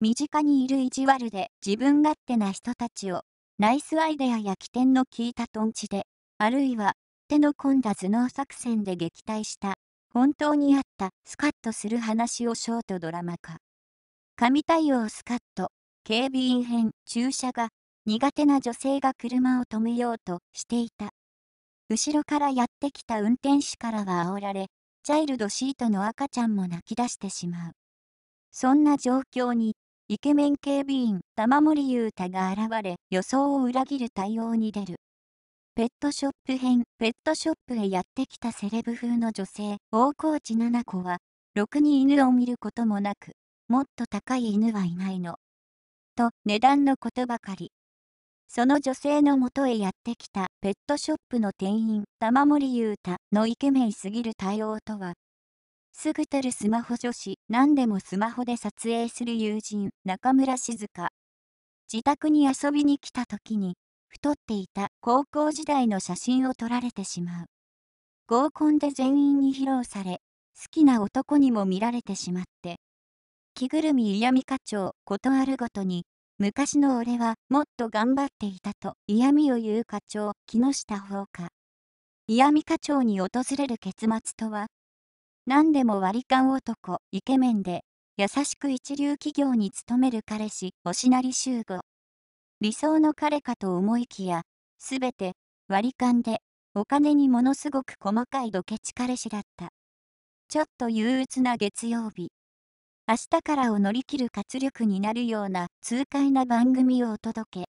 身近にいる意地悪で自分勝手な人たちを、ナイスアイデアや起点の効いたトンチで、あるいは、手の込んだ頭脳作戦で撃退した、本当にあったスカッとする話をショートドラマ化。神対応スカッと、警備員編注射が、苦手な女性が車を止めようとしていた。後ろからやってきた運転手からは煽られ、チャイルドシートの赤ちゃんも泣き出してしまう。そんな状況にイケメン警備員玉森裕太が現れ予想を裏切る対応に出るペットショップ編ペットショップへやってきたセレブ風の女性大河内奈々子はろくに犬を見ることもなくもっと高い犬はいないのと値段のことばかりその女性のもとへやってきたペットショップの店員玉森裕太のイケメンすぎる対応とはすぐたるスマホ女子、何でもスマホで撮影する友人、中村静香。自宅に遊びに来た時に、太っていた高校時代の写真を撮られてしまう。合コンで全員に披露され、好きな男にも見られてしまって。着ぐるみ嫌味課長、ことあるごとに、昔の俺はもっと頑張っていたと嫌味を言う課長、木下ほうか。嫌味課長に訪れる結末とは何でも割り勘男、イケメンで、優しく一流企業に勤める彼氏、星成修吾。理想の彼かと思いきや、すべて、割り勘で、お金にものすごく細かいドケチ彼氏だった。ちょっと憂鬱な月曜日。明日からを乗り切る活力になるような痛快な番組をお届け。